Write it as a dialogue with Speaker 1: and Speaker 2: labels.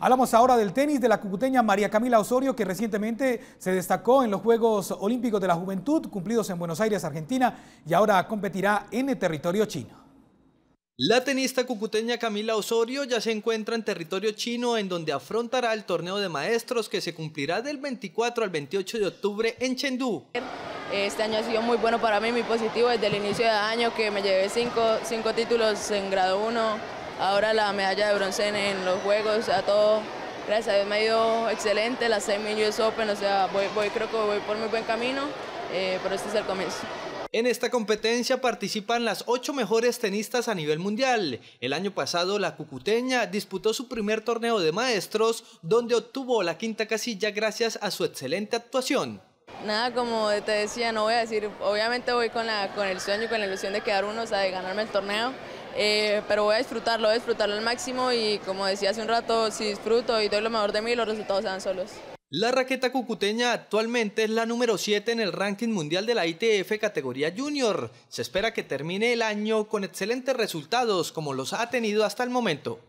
Speaker 1: Hablamos ahora del tenis de la cucuteña María Camila Osorio, que recientemente se destacó en los Juegos Olímpicos de la Juventud, cumplidos en Buenos Aires, Argentina, y ahora competirá en el territorio chino. La tenista cucuteña Camila Osorio ya se encuentra en territorio
Speaker 2: chino en donde afrontará el torneo de maestros que se cumplirá del 24 al 28 de octubre en Chengdu.
Speaker 3: Este año ha sido muy bueno para mí, muy positivo desde el inicio de año que me llevé cinco, cinco títulos en grado 1 ahora la medalla de bronce en, los Juegos, a todo, gracias a Dios me ha ido excelente, la semi US Open, o sea, voy, creo que voy por muy buen camino, eh, pero este es el comienzo.
Speaker 2: En esta competencia participan las ocho mejores tenistas a nivel mundial. El año pasado la cucuteña disputó su primer torneo de maestros donde obtuvo la quinta casilla gracias a su excelente actuación.
Speaker 3: Nada, como te decía, no voy a decir, obviamente voy con, la, con el sueño y con la ilusión de quedar uno, o sea, de ganarme el torneo, eh, pero voy a disfrutarlo, voy a disfrutarlo al máximo y como decía hace un rato, si disfruto y doy lo mejor de mí, los resultados se dan solos.
Speaker 2: La raqueta cucuteña actualmente es la número 7 en el ranking mundial de la ITF categoría junior. Se espera que termine el año con excelentes resultados como los ha tenido hasta el momento.